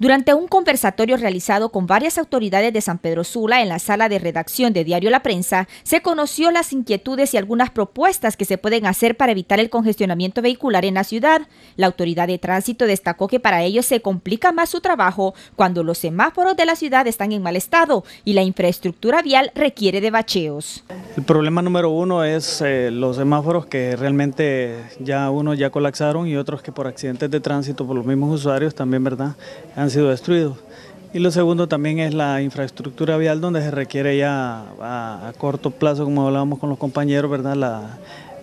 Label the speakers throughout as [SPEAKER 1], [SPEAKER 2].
[SPEAKER 1] Durante un conversatorio realizado con varias autoridades de San Pedro Sula en la sala de redacción de Diario La Prensa, se conoció las inquietudes y algunas propuestas que se pueden hacer para evitar el congestionamiento vehicular en la ciudad. La autoridad de tránsito destacó que para ellos se complica más su trabajo cuando los semáforos de la ciudad están en mal estado y la infraestructura vial requiere de bacheos.
[SPEAKER 2] El problema número uno es eh, los semáforos que realmente ya unos ya colapsaron y otros que por accidentes de tránsito por los mismos usuarios también, ¿verdad? sido destruido. Y lo segundo también es la infraestructura vial donde se requiere ya a, corto plazo, como hablábamos con los compañeros, ¿verdad?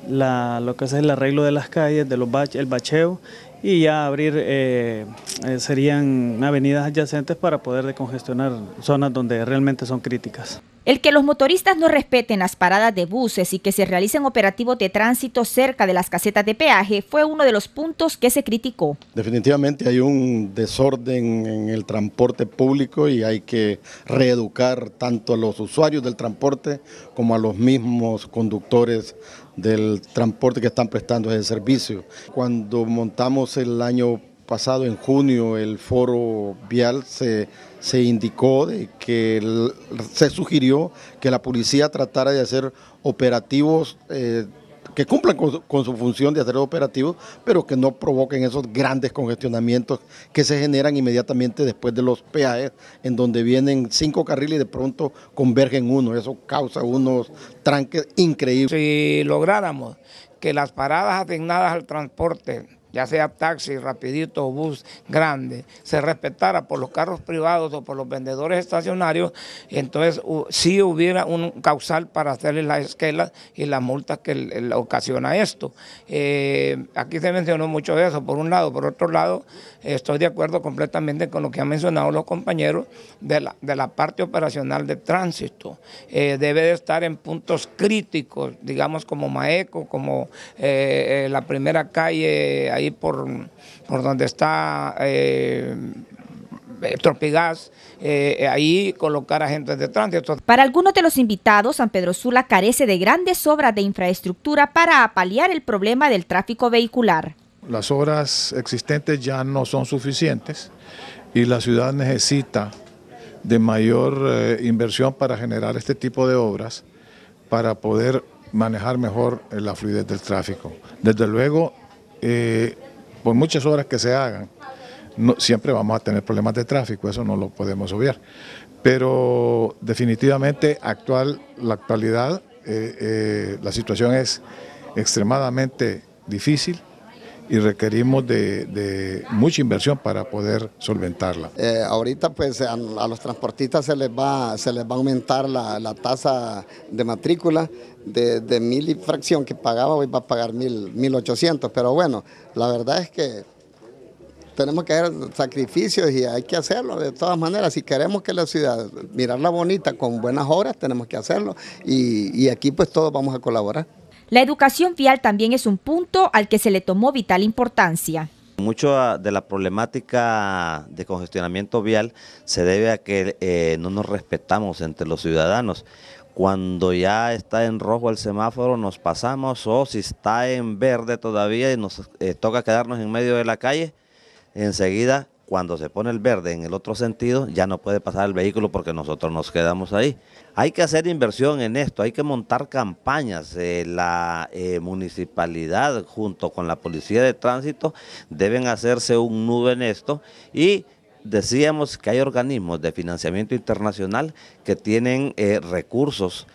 [SPEAKER 2] La, lo que es el arreglo de las calles, de los el bacheo y ya abrir eh, eh, serían avenidas adyacentes para poder decongestionar zonas donde realmente son críticas.
[SPEAKER 1] El que los motoristas no respeten las paradas de buses y que se realicen operativos de tránsito cerca de las casetas de peaje fue uno de los puntos que se criticó.
[SPEAKER 3] Definitivamente hay un desorden en el transporte público y hay que reeducar tanto a los usuarios del transporte como a los mismos conductores del transporte que están prestando ese servicio. Cuando montamos el año pasado en junio el foro vial se, se indicó de que se sugirió que la policía tratara de hacer operativos eh, que cumplan con su, función de hacer operativos, pero que no provoquen esos grandes congestionamientos que se generan inmediatamente después de los PAE, en donde vienen cinco carriles y de pronto convergen uno. Eso
[SPEAKER 4] causa unos tranques increíbles. Si lográramos que las paradas asignadas al transporte ya sea taxi, rapidito o bus grande, se respetara por los carros privados o por los vendedores estacionarios, entonces sí hubiera un causal para hacerle las esquelas y las multas que ocasiona esto. Eh, aquí se mencionó mucho de eso, por un lado. Por otro lado, estoy de acuerdo completamente con lo que han mencionado los compañeros de la, parte operacional de tránsito. Eh, debe de estar en puntos críticos, digamos como Maeco, como eh, la primera calle ahí por, donde está eh, Tropigas, eh, eh, ahí colocar agentes de tránsito.
[SPEAKER 1] Para algunos de los invitados, San Pedro Sula carece de grandes obras de infraestructura para paliar el problema del tráfico vehicular.
[SPEAKER 5] Las obras existentes ya no son suficientes y la ciudad necesita de mayor eh, inversión para generar este tipo de obras para poder manejar mejor la fluidez del tráfico. Desde luego, eh, por muchas horas que se hagan, siempre vamos a tener problemas de tráfico, eso no lo podemos obviar. Pero definitivamente actual, la actualidad, eh, eh, la situación es extremadamente difícil y requerimos de, mucha inversión para poder solventarla.
[SPEAKER 3] Eh, ahorita pues a, los transportistas se les va, se les va a aumentar la, tasa de matrícula de, mil y fracción que pagaba, hoy va a pagar mil, ochocientos, pero bueno, la verdad es que tenemos que hacer sacrificios y hay que hacerlo de todas maneras. Si queremos que la ciudad, mirarla bonita con buenas obras, tenemos que hacerlo
[SPEAKER 6] y aquí pues todos vamos a colaborar.
[SPEAKER 1] La educación vial también es un punto al que se le tomó vital importancia.
[SPEAKER 6] Mucho ah, de la problemática de congestionamiento vial se debe a que eh, no nos respetamos entre los ciudadanos. Cuando ya está en rojo el semáforo nos pasamos o si está en verde todavía y nos eh, toca quedarnos en medio de la calle, enseguida cuando se pone el verde en el otro sentido, ya no puede pasar el vehículo porque nosotros nos quedamos ahí. Hay que hacer inversión en esto, hay que montar campañas. Eh, la eh, municipalidad junto con la policía de tránsito deben hacerse un nudo en esto y decíamos que hay organismos de financiamiento internacional que tienen eh, recursos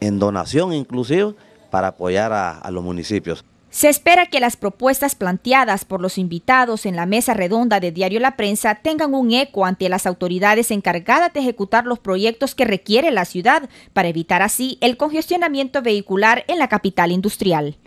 [SPEAKER 6] en donación inclusive para apoyar a los municipios.
[SPEAKER 1] Se espera que las propuestas planteadas por los invitados en la mesa redonda de Diario La Prensa tengan un eco ante las autoridades encargadas de ejecutar los proyectos que requiere la ciudad para evitar así el congestionamiento vehicular en la capital industrial.